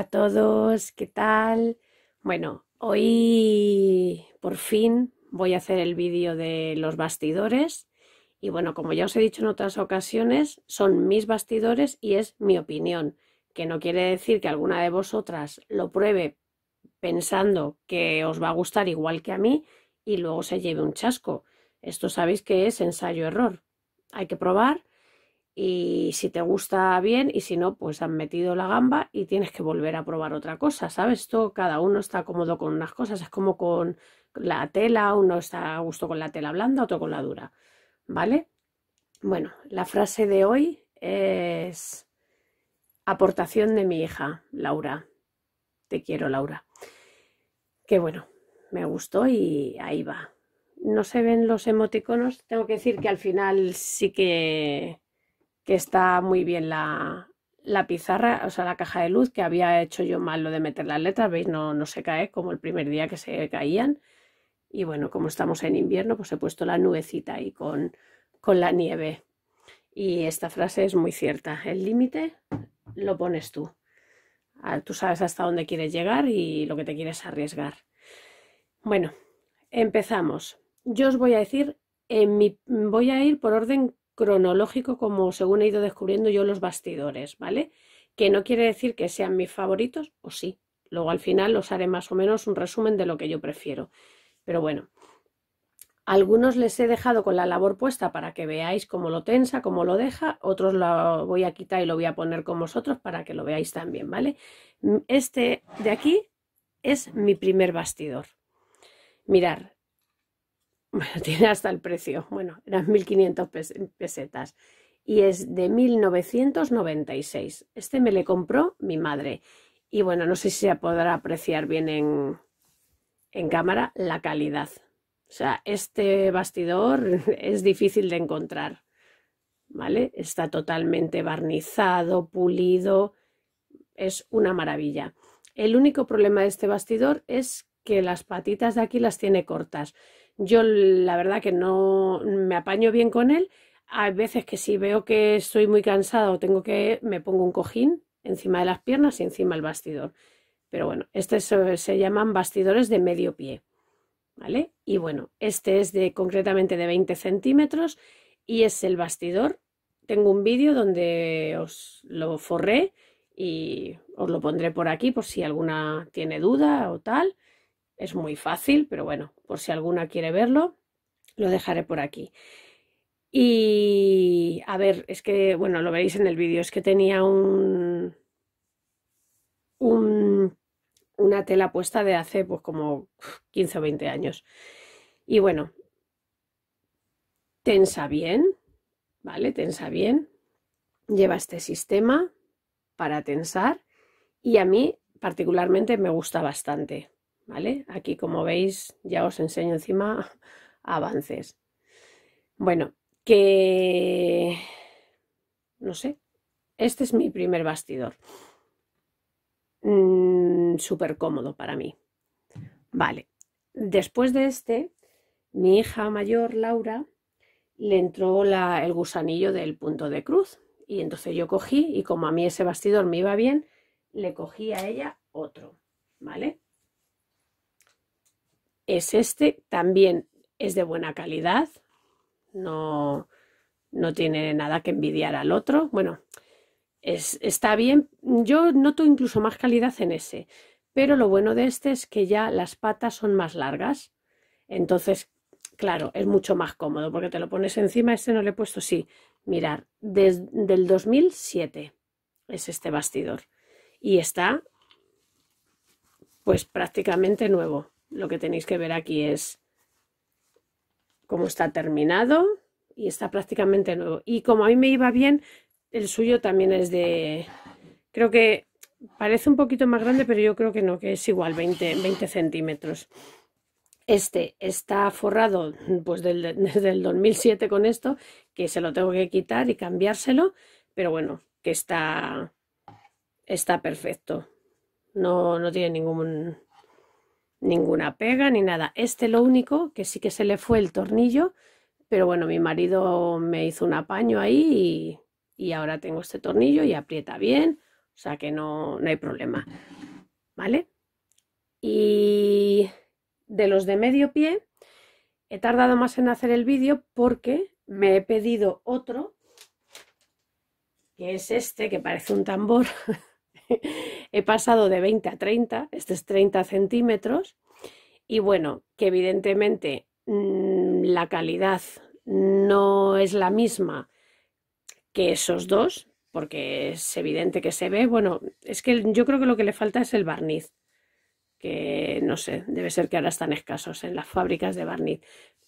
a todos, ¿qué tal? Bueno, hoy por fin voy a hacer el vídeo de los bastidores y bueno, como ya os he dicho en otras ocasiones, son mis bastidores y es mi opinión, que no quiere decir que alguna de vosotras lo pruebe pensando que os va a gustar igual que a mí y luego se lleve un chasco. Esto sabéis que es ensayo-error. Hay que probar y si te gusta bien y si no, pues han metido la gamba y tienes que volver a probar otra cosa, ¿sabes? Todo, cada uno está cómodo con unas cosas, es como con la tela, uno está a gusto con la tela blanda, otro con la dura, ¿vale? Bueno, la frase de hoy es aportación de mi hija, Laura. Te quiero, Laura. Qué bueno, me gustó y ahí va. No se ven los emoticonos, tengo que decir que al final sí que está muy bien la, pizarra, o sea, la caja de luz, que había hecho yo mal lo de meter las letras, veis, no, no se cae como el primer día que se caían. Y bueno, como estamos en invierno, pues he puesto la nubecita ahí con, con la nieve. Y esta frase es muy cierta, el límite lo pones tú. Tú sabes hasta dónde quieres llegar y lo que te quieres arriesgar. Bueno, empezamos. Yo os voy a decir, en mi, voy a ir por orden cronológico como según he ido descubriendo yo los bastidores, ¿vale? Que no quiere decir que sean mis favoritos, o sí. Luego al final os haré más o menos un resumen de lo que yo prefiero. Pero bueno, algunos les he dejado con la labor puesta para que veáis cómo lo tensa, cómo lo deja. Otros lo voy a quitar y lo voy a poner con vosotros para que lo veáis también, ¿vale? Mm, este de aquí es mi primer bastidor. Mirar, tiene hasta el precio, bueno, eran 1.500 pesetas y es de 1996. Este me le compró mi madre y bueno, no sé si se podrá apreciar bien en, en cámara la calidad. O sea, este bastidor es difícil de encontrar, ¿vale? Está totalmente barnizado, pulido, es una maravilla. El único problema de este bastidor es que las patitas de aquí las tiene cortas. Yo la verdad que no me apaño bien con él. Hay veces que si veo que estoy muy cansada o tengo que, me pongo un cojín encima de las piernas y encima el bastidor. Pero bueno, estos se, llaman bastidores de medio pie. ¿Vale? Y bueno, este es de concretamente de 20 centímetros y es el bastidor. Tengo un vídeo donde os lo forré y os lo pondré por aquí por si alguna tiene duda o tal. Es muy fácil, pero bueno, por si alguna quiere verlo, lo dejaré por aquí. Y a ver, es que, bueno, lo veis en el vídeo, es que tenía un, un, una tela puesta de hace pues como 15 o 20 años. Y bueno, tensa bien, ¿vale? Tensa bien. Lleva este sistema para tensar y a mí particularmente me gusta bastante. Aquí como veis ya os enseño encima avances. Bueno, que no sé, este es mi primer bastidor. Mm, súper cómodo para mí. Vale, después de este, mi hija mayor, Laura, le entró el gusanillo del punto de cruz. Y entonces yo cogí, y como a mí ese bastidor me iba bien, le cogí a ella otro, ¿vale? es este, también es de buena calidad, no, no tiene nada que envidiar al otro. Bueno, está bien, yo noto incluso más calidad en ese, pero lo bueno de este es que ya las patas son más largas, entonces, claro, es mucho más cómodo porque te lo pones encima, este no le he puesto, sí, mirar, desde el 2007 es este bastidor y está pues prácticamente nuevo lo que tenéis que ver aquí es cómo está terminado y está prácticamente nuevo. Y como a mí me iba bien, el suyo también es de... Creo que parece un poquito más grande, pero yo creo que no, que es igual, 20, centímetros. Este está forrado pues desde el 2007 con esto, que se lo tengo que quitar y cambiárselo, pero bueno, que está, está perfecto. No, no tiene ningún ninguna pega ni nada. Este lo único que sí que se le fue el tornillo, pero bueno, mi marido me hizo un apaño ahí y, ahora tengo este tornillo y aprieta bien, o sea que no, no hay problema. ¿Vale? Y de los de medio pie, he tardado más en hacer el vídeo porque me he pedido otro, que es este, que parece un tambor. he pasado de 20 a 30, este es 30 centímetros, y bueno, que evidentemente mm, la calidad no es la misma que esos dos, porque es evidente que se ve, bueno, es que yo creo que lo que le falta es el barniz, que no sé, debe ser que ahora están escasos en las fábricas de barniz,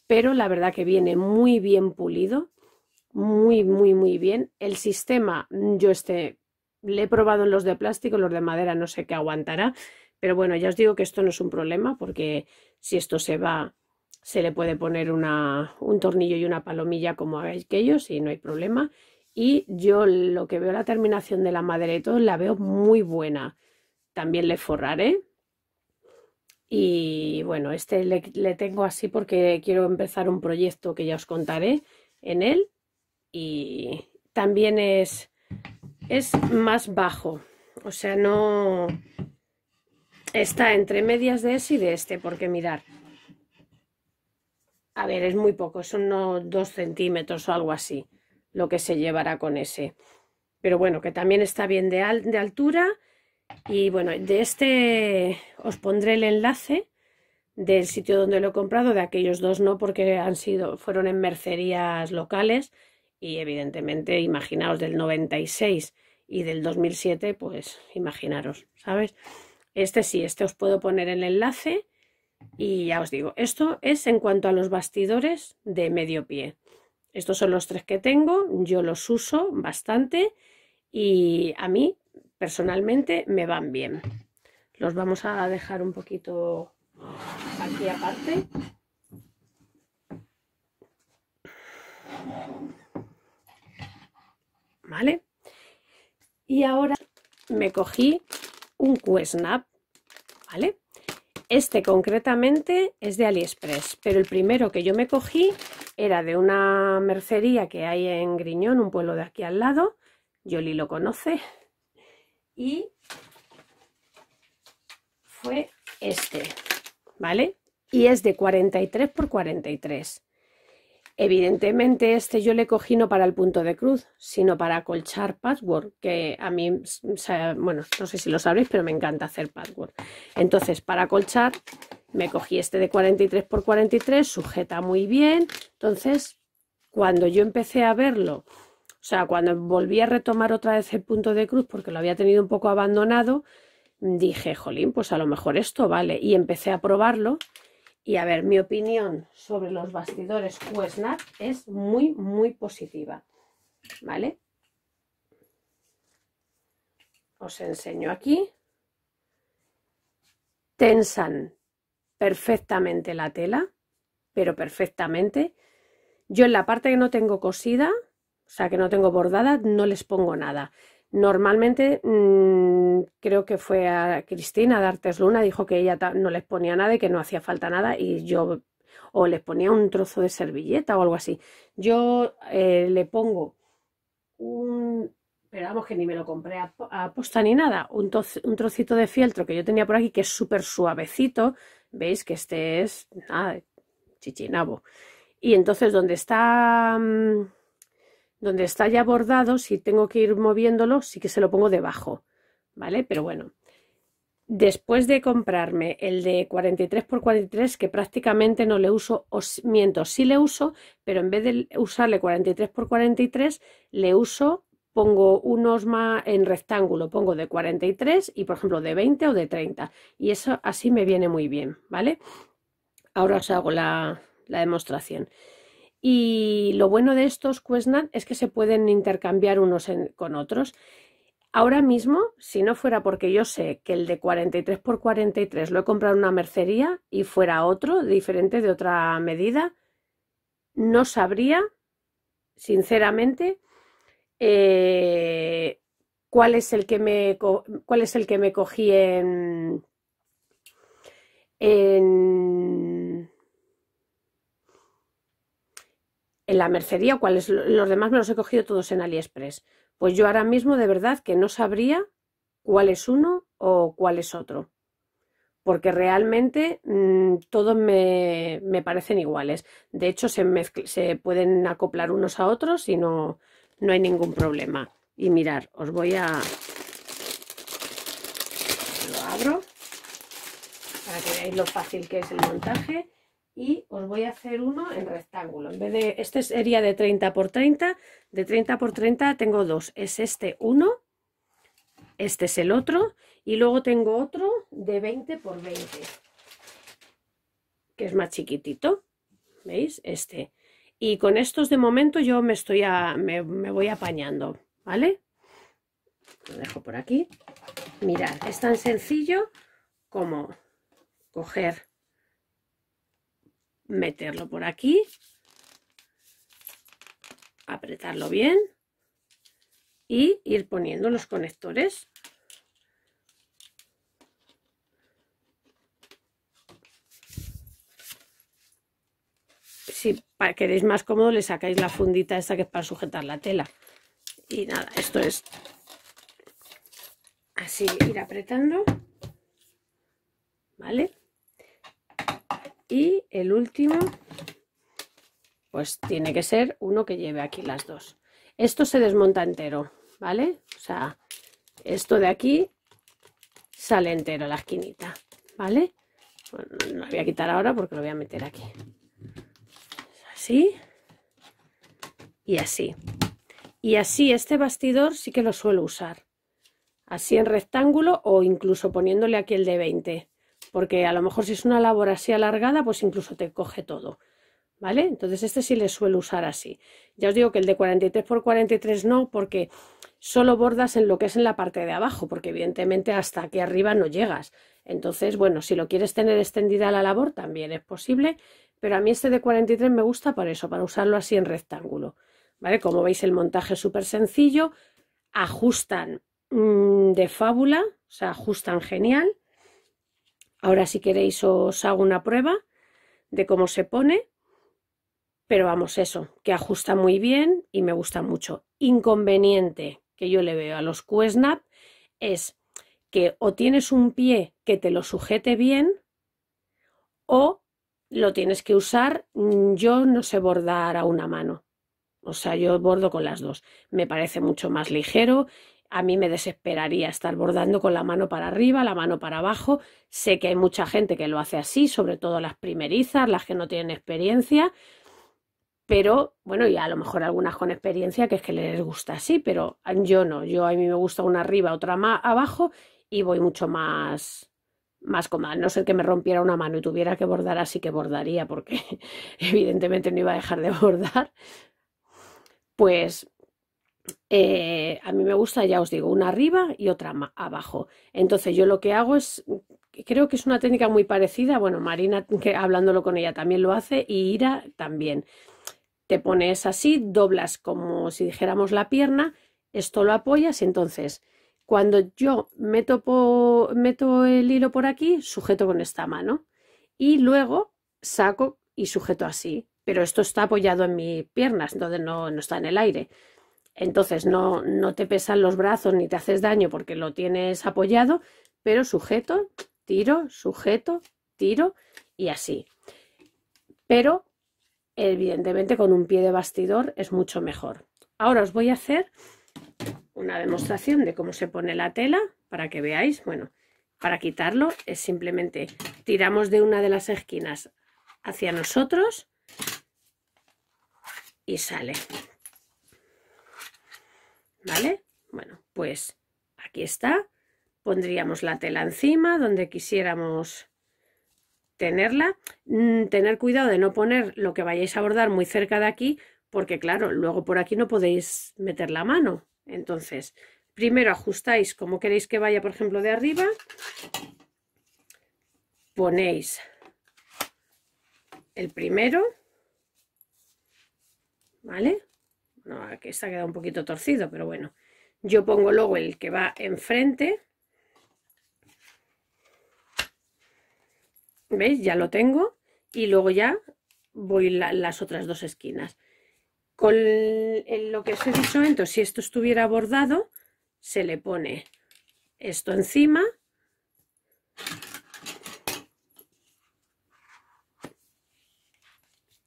pero la verdad que viene muy bien pulido, muy, muy, muy bien. El sistema, yo este le he probado en los de plástico, los de madera no sé qué aguantará, pero bueno, ya os digo que esto no es un problema porque si esto se va, se le puede poner un tornillo y una palomilla como que ellos y no hay problema. Y yo lo que veo la terminación de la madera y todo la veo muy buena. También le forraré. Y bueno, este le tengo así porque quiero empezar un proyecto que ya os contaré en él. Y también es es más bajo. O sea, no... Está entre medias de ese y de este, porque mirar. A ver, es muy poco, son dos 2 centímetros o algo así, lo que se llevará con ese. Pero bueno, que también está bien de, de altura. Y bueno, de este os pondré el enlace del sitio donde lo he comprado, de aquellos dos no, porque han sido, fueron en mercerías locales y evidentemente, imaginaos, del 96 y del 2007, pues imaginaros, ¿sabes? Este sí, este os puedo poner el enlace y ya os digo, esto es en cuanto a los bastidores de medio pie. Estos son los tres que tengo, yo los uso bastante y a mí personalmente me van bien. Los vamos a dejar un poquito aquí aparte. ¿vale? Y ahora me cogí un Q-Snap, ¿vale? Este concretamente es de AliExpress, pero el primero que yo me cogí era de una mercería que hay en Griñón, un pueblo de aquí al lado. Yoli lo conoce. Y fue este, ¿vale? Y es de 43 por 43. Evidentemente, este yo le cogí no para el punto de cruz, sino para colchar password que a mí, bueno, no sé si lo sabéis pero me encanta hacer password Entonces, para colchar, me cogí este de 43 por 43, sujeta muy bien. Entonces, cuando yo empecé a verlo, o sea, cuando volví a retomar otra vez el punto de cruz, porque lo había tenido un poco abandonado, dije, jolín, pues a lo mejor esto vale. Y empecé a probarlo y a ver, mi opinión sobre los bastidores Q-Snap es muy, muy positiva. ¿Vale? Os enseño aquí. Tensan perfectamente la tela, pero perfectamente. Yo en la parte que no tengo cosida, o sea que no tengo bordada, no les pongo nada. Normalmente mm, creo que fue a Cristina de Artes Luna, dijo que ella no les ponía nada y que no hacía falta nada y yo o les ponía un trozo de servilleta o algo así. Yo eh, le pongo un, pero vamos que ni me lo compré a, posta ni nada, un, trocito de fieltro que yo tenía por aquí que es súper suavecito, veis que este es nada, chichinabo. Y entonces donde está... Mm, donde está ya bordado, si tengo que ir moviéndolo, sí que se lo pongo debajo, ¿vale? Pero bueno, después de comprarme el de 43 x 43 que prácticamente no le uso, os miento, sí le uso, pero en vez de usarle 43 x 43 le uso pongo unos más en rectángulo, pongo de 43 y por ejemplo de 20 o de 30 y eso así me viene muy bien, ¿vale? Ahora os hago la, la demostración. Y lo bueno de estos cuesnan es que se pueden intercambiar unos con otros. Ahora mismo, si no fuera porque yo sé que el de 43x43 lo he comprado en una mercería y fuera otro, diferente de otra medida, no sabría, sinceramente, eh, cuál, es el que me, cuál es el que me cogí en en la mercería, cuáles los demás me los he cogido todos en AliExpress. Pues yo ahora mismo de verdad que no sabría cuál es uno o cuál es otro. Porque realmente mm, todos me, me, parecen iguales. De hecho, se, pueden acoplar unos a otros y no, no hay ningún problema. Y mirar, os voy a... Lo abro para que veáis lo fácil que es el montaje y os voy a hacer uno en rectángulo. En vez de este sería de 30 por 30, de 30 por 30 tengo dos. Es este uno, este es el otro y luego tengo otro de 20 por 20, que es más chiquitito. ¿Veis? Este. Y con estos de momento yo me estoy a, me, me voy apañando, ¿vale? Lo dejo por aquí. Mirad, es tan sencillo como coger meterlo por aquí, apretarlo bien y ir poniendo los conectores. Si queréis más cómodo le sacáis la fundita esta que es para sujetar la tela. Y nada, esto es así ir apretando. el último, pues tiene que ser uno que lleve aquí las dos. Esto se desmonta entero, ¿vale? O sea, esto de aquí sale entero la esquinita, ¿vale? Bueno, no lo voy a quitar ahora porque lo voy a meter aquí. Así y así. Y así este bastidor sí que lo suelo usar. Así en rectángulo o incluso poniéndole aquí el de 20 porque a lo mejor si es una labor así alargada, pues incluso te coge todo. ¿Vale? Entonces este sí le suelo usar así. Ya os digo que el de 43 por 43 no, porque solo bordas en lo que es en la parte de abajo, porque evidentemente hasta aquí arriba no llegas. Entonces, bueno, si lo quieres tener extendida la labor también es posible, pero a mí este de 43 me gusta por eso, para usarlo así en rectángulo. ¿Vale? Como veis el montaje es súper sencillo, ajustan mm, de fábula, o sea, ajustan genial Ahora si queréis os hago una prueba de cómo se pone, pero vamos eso, que ajusta muy bien y me gusta mucho. Inconveniente que yo le veo a los q es que o tienes un pie que te lo sujete bien o lo tienes que usar, mm, yo no sé bordar a una mano. O sea, yo bordo con las dos. Me parece mucho más ligero a mí me desesperaría estar bordando con la mano para arriba, la mano para abajo. Sé que hay mucha gente que lo hace así, sobre todo las primerizas, las que no tienen experiencia, pero bueno, y a lo mejor algunas con experiencia que es que les gusta así, pero yo no, yo a mí me gusta una arriba, otra más abajo y voy mucho más más cómoda, no sé que me rompiera una mano y tuviera que bordar así que bordaría porque evidentemente no iba a dejar de bordar. Pues eh, a mí me gusta, ya os digo, una arriba y otra abajo. Entonces yo lo que hago es, creo que es una técnica muy parecida, bueno, Marina, que hablándolo con ella también lo hace, y Ira también. Te pones así, doblas como si dijéramos la pierna, esto lo apoyas y entonces cuando yo meto, el hilo por aquí, sujeto con esta mano y luego saco y sujeto así. Pero esto está apoyado en mis piernas, entonces no está en el aire. Entonces no, no te pesan los brazos ni te haces daño porque lo tienes apoyado, pero sujeto, tiro, sujeto, tiro y así. Pero evidentemente con un pie de bastidor es mucho mejor. Ahora os voy a hacer una demostración de cómo se pone la tela para que veáis. Bueno, para quitarlo es simplemente tiramos de una de las esquinas hacia nosotros y sale. ¿vale? Bueno, pues aquí está. Pondríamos la tela encima donde quisiéramos tenerla. Mm, tener cuidado de no poner lo que vayáis a bordar muy cerca de aquí, porque claro, luego por aquí no podéis meter la mano. Entonces, primero ajustáis como queréis que vaya, por ejemplo, de arriba. Ponéis el primero, ¿vale? No, se está quedado un poquito torcido, pero bueno. Yo pongo luego el que va enfrente. ¿Veis? Ya lo tengo. Y luego ya voy las otras dos esquinas. Con lo que os he dicho entonces si esto estuviera bordado, se le pone esto encima.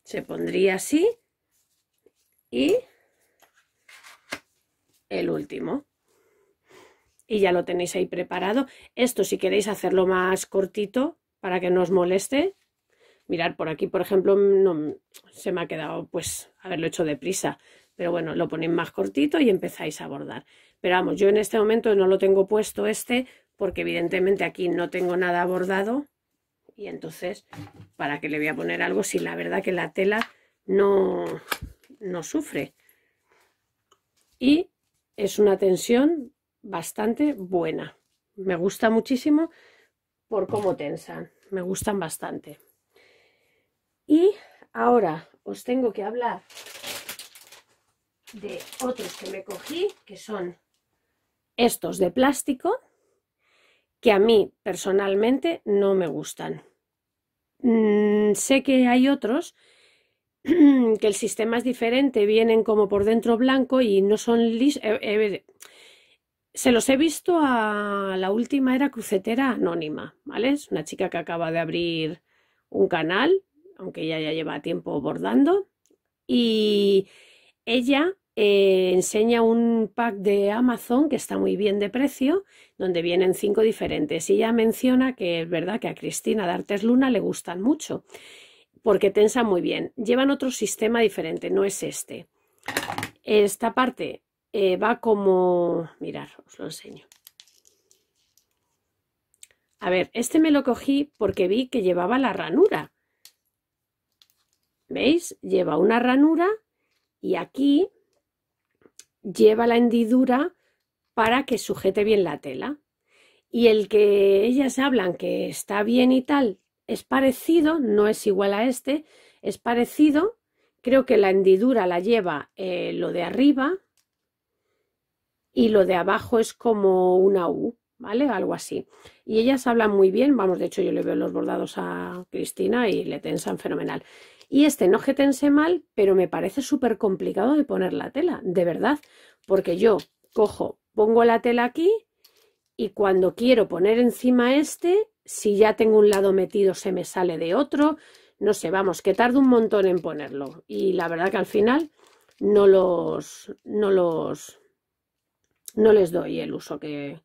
Se pondría así y el último. Y ya lo tenéis ahí preparado. Esto si queréis hacerlo más cortito para que no os moleste. Mirad, por aquí, por ejemplo, no, se me ha quedado pues haberlo hecho deprisa. Pero bueno, lo ponéis más cortito y empezáis a bordar. Pero vamos, yo en este momento no lo tengo puesto este porque evidentemente aquí no tengo nada bordado. Y entonces, ¿para que le voy a poner algo si la verdad que la tela no, no sufre? Y es una tensión bastante buena. Me gusta muchísimo por cómo tensan. Me gustan bastante. Y ahora os tengo que hablar de otros que me cogí, que son estos de plástico, que a mí personalmente no me gustan. Mm, sé que hay otros que el sistema es diferente, vienen como por dentro blanco y no son listos eh, eh, se los he visto a la última era crucetera anónima, ¿vale? Es una chica que acaba de abrir un canal, aunque ella ya lleva tiempo bordando, y ella eh, enseña un pack de Amazon que está muy bien de precio, donde vienen cinco diferentes. Y ella menciona que es verdad que a Cristina de Artes Luna le gustan mucho porque tensa muy bien. Llevan otro sistema diferente, no es este. Esta parte eh, va como... Mirar, os lo enseño. A ver, este me lo cogí porque vi que llevaba la ranura. ¿Veis? Lleva una ranura y aquí lleva la hendidura para que sujete bien la tela. Y el que ellas hablan que está bien y tal, es parecido, no es igual a este, es parecido. Creo que la hendidura la lleva eh, lo de arriba y lo de abajo es como una U, ¿vale? Algo así. Y ellas hablan muy bien, vamos, de hecho yo le veo los bordados a Cristina y le tensan fenomenal. Y este no que tense mal, pero me parece súper complicado de poner la tela, de verdad, porque yo cojo, pongo la tela aquí y cuando quiero poner encima este, si ya tengo un lado metido se me sale de otro, no sé, vamos, que tarda un montón en ponerlo y la verdad que al final no los, no los, no les doy el uso que,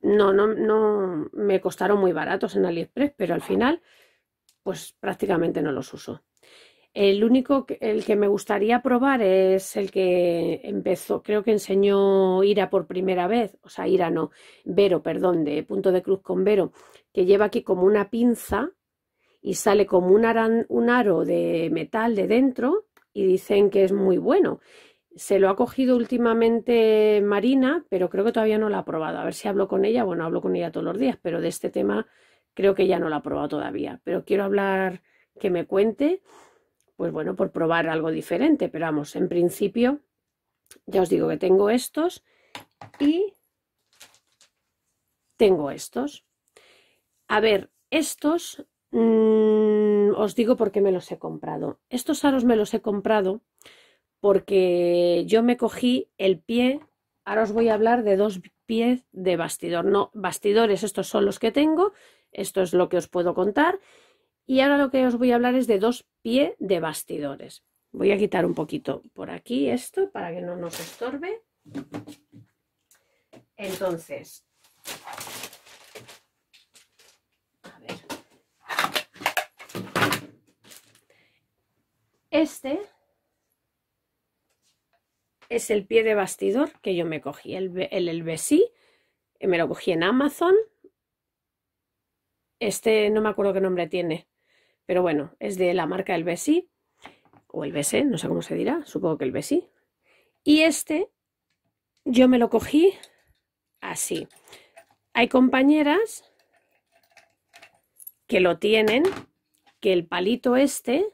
no, no, no me costaron muy baratos en AliExpress, pero al final pues prácticamente no los uso. El único, el que me gustaría probar es el que empezó, creo que enseñó Ira por primera vez, o sea, Ira no, Vero, perdón, de punto de cruz con Vero, que lleva aquí como una pinza y sale como un, un aro de metal de dentro y dicen que es muy bueno. Se lo ha cogido últimamente Marina, pero creo que todavía no la ha probado. A ver si hablo con ella, bueno, hablo con ella todos los días, pero de este tema creo que ya no la ha probado todavía. Pero quiero hablar que me cuente pues bueno, por probar algo diferente, pero vamos, en principio, ya os digo que tengo estos y tengo estos. A ver, estos mm, os digo porque me los he comprado. Estos aros me los he comprado porque yo me cogí el pie. Ahora os voy a hablar de dos pies de bastidor. No, bastidores, estos son los que tengo. Esto es lo que os puedo contar. Y ahora lo que os voy a hablar es de dos pie de bastidores. Voy a quitar un poquito por aquí esto para que no nos estorbe. Entonces, a ver. Este es el pie de bastidor que yo me cogí, el, el, el me lo cogí en Amazon. Este no me acuerdo qué nombre tiene, pero bueno, es de la marca El Besi o el Besé, no sé cómo se dirá, supongo que el Besi. Y este yo me lo cogí así. Hay compañeras que lo tienen, que el palito este,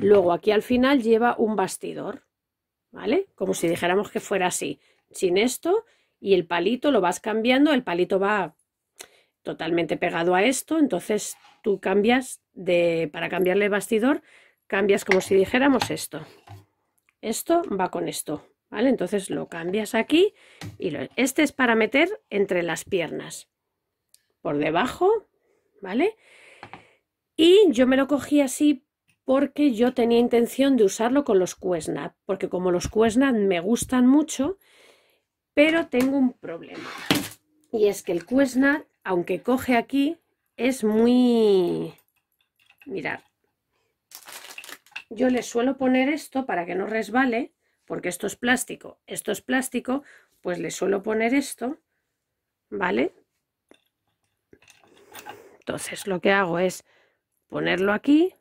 luego aquí al final lleva un bastidor, ¿vale? Como si dijéramos que fuera así, sin esto, y el palito lo vas cambiando, el palito va totalmente pegado a esto, entonces tú cambias de, para cambiarle el bastidor, cambias como si dijéramos esto. Esto va con esto, ¿vale? Entonces lo cambias aquí y lo, este es para meter entre las piernas, por debajo, ¿vale? Y yo me lo cogí así porque yo tenía intención de usarlo con los Cuesnap, porque como los Cuesnap me gustan mucho, pero tengo un problema. Y es que el Cuesnap, aunque coge aquí, es muy Mirad. Yo le suelo poner esto para que no resbale, porque esto es plástico. Esto es plástico, pues le suelo poner esto, ¿vale? Entonces lo que hago es ponerlo aquí,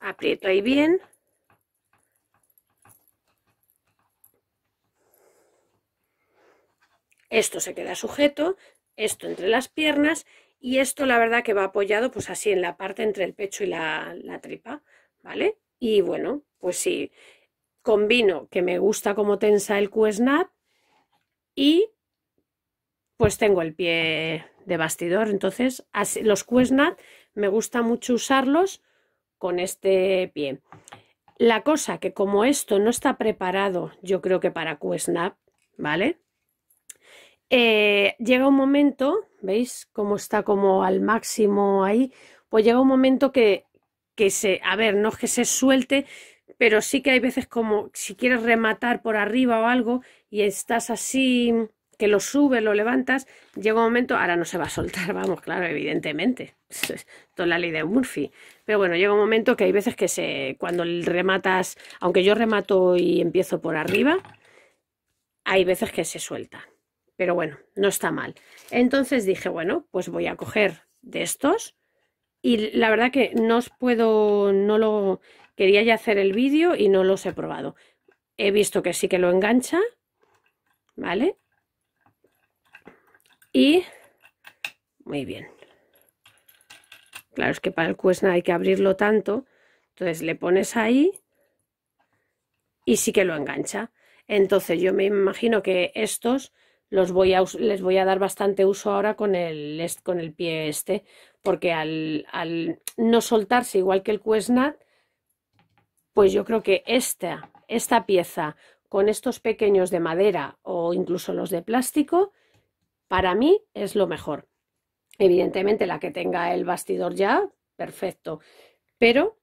aprieto ahí bien, esto se queda sujeto, esto entre las piernas y esto la verdad que va apoyado pues así en la parte entre el pecho y la, tripa, ¿vale? Y bueno, pues sí, combino que me gusta como tensa el Q-Snap y pues tengo el pie de bastidor, entonces así, los Q-Snap me gusta mucho usarlos con este pie. La cosa que como esto no está preparado, yo creo que para q ¿vale? Eh, llega un momento, ¿veis cómo está como al máximo ahí? Pues llega un momento que, se, a ver, no es que se suelte, pero sí que hay veces como si quieres rematar por arriba o algo y estás así, que lo subes, lo levantas, llega un momento, ahora no se va a soltar, vamos, claro, evidentemente, es toda la ley de Murphy, pero bueno, llega un momento que hay veces que se, cuando rematas, aunque yo remato y empiezo por arriba, hay veces que se suelta pero bueno, no está mal. Entonces dije, bueno, pues voy a coger de estos y la verdad que no os puedo, no lo quería ya hacer el vídeo y no los he probado. He visto que sí que lo engancha, ¿vale? Y muy bien. Claro, es que para el Cuesna hay que abrirlo tanto, entonces le pones ahí y sí que lo engancha. Entonces yo me imagino que estos voy les voy a dar bastante uso ahora con el, con el pie este, porque al, no soltarse igual que el Cuesnat, pues yo creo que esta, esta pieza con estos pequeños de madera o incluso los de plástico, para mí es lo mejor. Evidentemente la que tenga el bastidor ya, perfecto, pero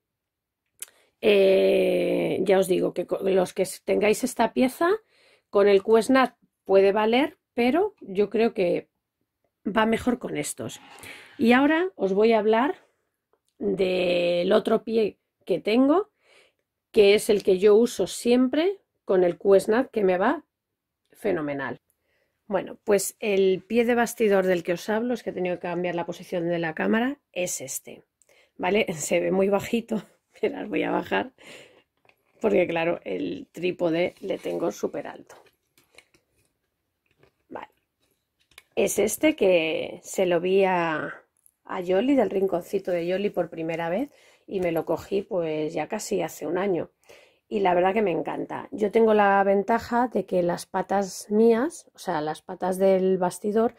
eh, ya os digo que los que tengáis esta pieza, con el Cuesnat puede valer, pero yo creo que va mejor con estos. Y ahora os voy a hablar del otro pie que tengo, que es el que yo uso siempre con el Cuesnat, que me va fenomenal. Bueno, pues el pie de bastidor del que os hablo, es que he tenido que cambiar la posición de la cámara, es este. ¿Vale? Se ve muy bajito, pero voy a bajar, porque claro, el trípode le tengo súper alto. es este que se lo vi a, Yoli, del rinconcito de Yoli por primera vez, y me lo cogí pues ya casi hace un año. Y la verdad que me encanta. Yo tengo la ventaja de que las patas mías, o sea, las patas del bastidor,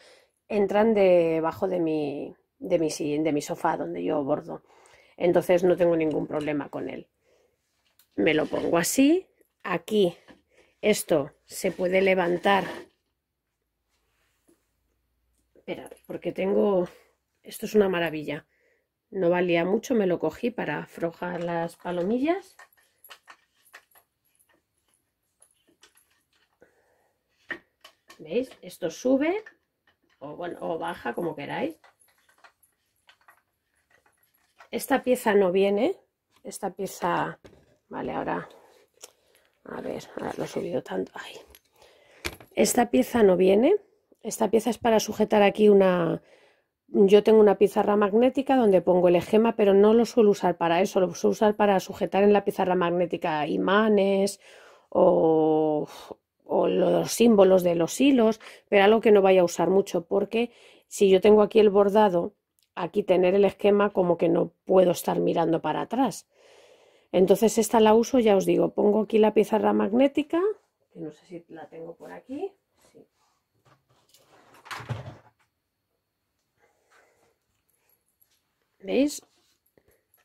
entran debajo de mi, de mi, de mi sofá donde yo bordo. Entonces no tengo ningún problema con él. Me lo pongo así. Aquí esto se puede levantar Esperad, porque tengo... Esto es una maravilla. No valía mucho, me lo cogí para frojar las palomillas. ¿Veis? Esto sube o, baja, como queráis. Esta pieza no viene. Esta pieza... Vale, ahora... A ver, ahora lo he subido tanto. Ay. Esta pieza no viene. Esta pieza es para sujetar aquí una... Yo tengo una pizarra magnética donde pongo el esquema pero no lo suelo usar para eso, lo suelo usar para sujetar en la pizarra magnética imanes o, o los símbolos de los hilos, pero algo que no vaya a usar mucho, porque si yo tengo aquí el bordado, aquí tener el esquema como que no puedo estar mirando para atrás. Entonces esta la uso, ya os digo, pongo aquí la pizarra magnética, que no sé si la tengo por aquí, ¿Veis?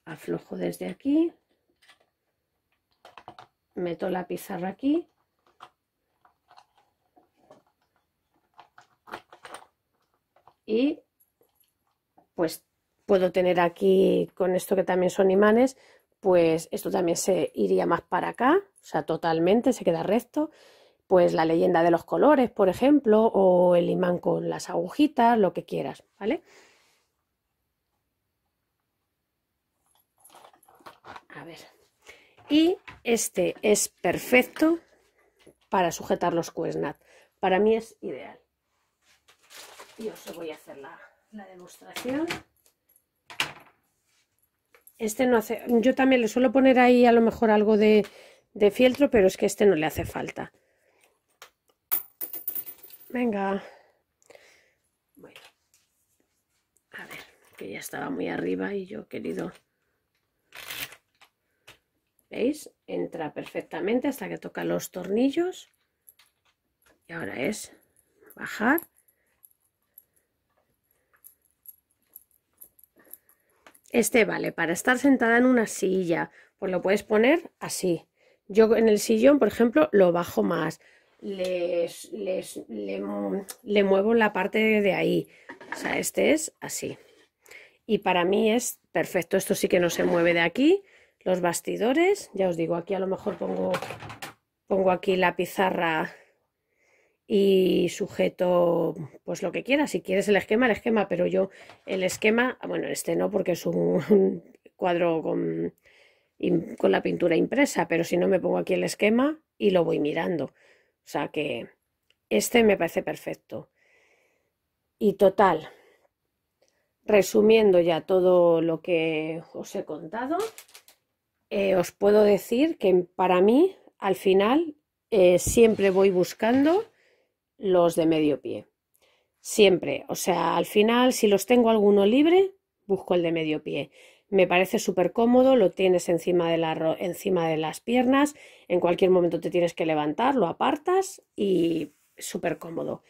Aflojo desde aquí. Meto la pizarra aquí. Y pues puedo tener aquí con esto que también son imanes, pues esto también se iría más para acá, o sea, totalmente, se queda recto pues la leyenda de los colores, por ejemplo, o el imán con las agujitas, lo que quieras, ¿vale? A ver. Y este es perfecto para sujetar los cuesnat. Para mí es ideal. Y os voy a hacer la, demostración. Este no hace... Yo también le suelo poner ahí a lo mejor algo de, de fieltro, pero es que este no le hace falta. Venga. A ver, que ya estaba muy arriba y yo querido... ¿Veis? Entra perfectamente hasta que toca los tornillos. Y ahora es bajar. Este vale para estar sentada en una silla. Pues lo puedes poner así. Yo en el sillón, por ejemplo, lo bajo más les, le, muevo la parte de ahí. O sea, este es así. Y para mí es perfecto. Esto sí que no se mueve de aquí. Los bastidores, ya os digo, aquí a lo mejor pongo, pongo aquí la pizarra y sujeto pues lo que quieras Si quieres el esquema, el esquema, pero yo el esquema, bueno, este no porque es un cuadro con la pintura impresa, pero si no me pongo aquí el esquema y lo voy mirando. O sea que este me parece perfecto. Y total, resumiendo ya todo lo que os he contado, eh, os puedo decir que para mí, al final, eh, siempre voy buscando los de medio pie. Siempre. O sea, al final, si los tengo alguno libre, busco el de medio pie. Me parece súper cómodo, lo tienes encima de, la, encima de las piernas, en cualquier momento te tienes que levantar, lo apartas y súper cómodo.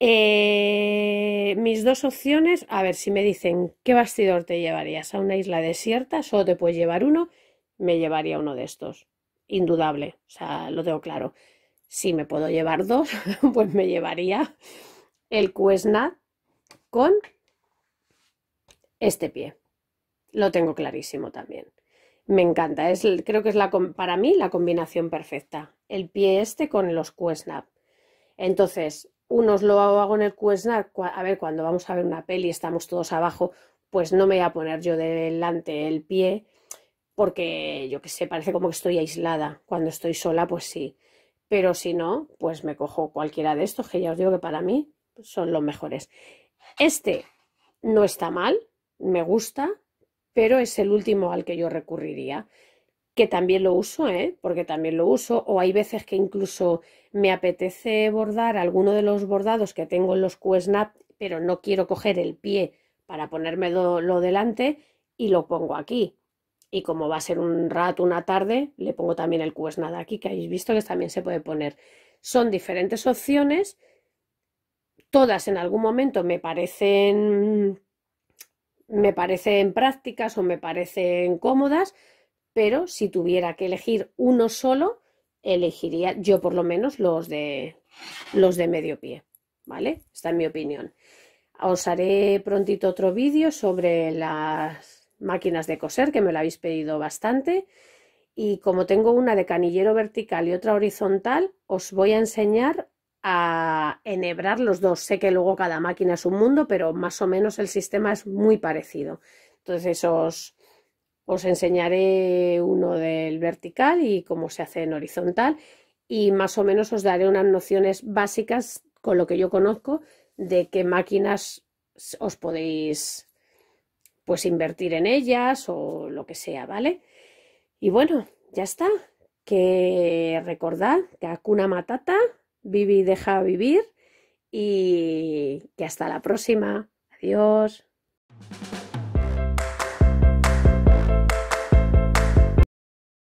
Eh, mis dos opciones, a ver, si me dicen qué bastidor te llevarías a una isla desierta, solo te puedes llevar uno, me llevaría uno de estos, indudable, o sea, lo tengo claro. Si me puedo llevar dos, pues me llevaría el Cuesna con este pie lo tengo clarísimo también. Me encanta, es, creo que es la, para mí la combinación perfecta, el pie este con los q Entonces, unos lo hago en el Q-Snap, a ver, cuando vamos a ver una peli y estamos todos abajo, pues no me voy a poner yo delante el pie, porque yo que sé, parece como que estoy aislada. Cuando estoy sola, pues sí. Pero si no, pues me cojo cualquiera de estos, que ya os digo que para mí son los mejores. Este no está mal, me gusta, pero es el último al que yo recurriría, que también lo uso, ¿eh? porque también lo uso, o hay veces que incluso me apetece bordar alguno de los bordados que tengo en los QSNAP, pero no quiero coger el pie para ponerme lo delante y lo pongo aquí. Y como va a ser un rato, una tarde, le pongo también el q aquí, que habéis visto que también se puede poner. Son diferentes opciones, todas en algún momento me parecen me parecen prácticas o me parecen cómodas, pero si tuviera que elegir uno solo, elegiría yo por lo menos los de los de medio pie, ¿vale? Está en mi opinión. Os haré prontito otro vídeo sobre las máquinas de coser que me lo habéis pedido bastante y como tengo una de canillero vertical y otra horizontal, os voy a enseñar a enhebrar los dos. Sé que luego cada máquina es un mundo, pero más o menos el sistema es muy parecido. Entonces esos os enseñaré uno del vertical y cómo se hace en horizontal y más o menos os daré unas nociones básicas con lo que yo conozco de qué máquinas os podéis pues invertir en ellas o lo que sea, ¿vale? Y bueno, ya está. Que recordad que Hakuna Matata Vivi deja vivir y que hasta la próxima. Adiós.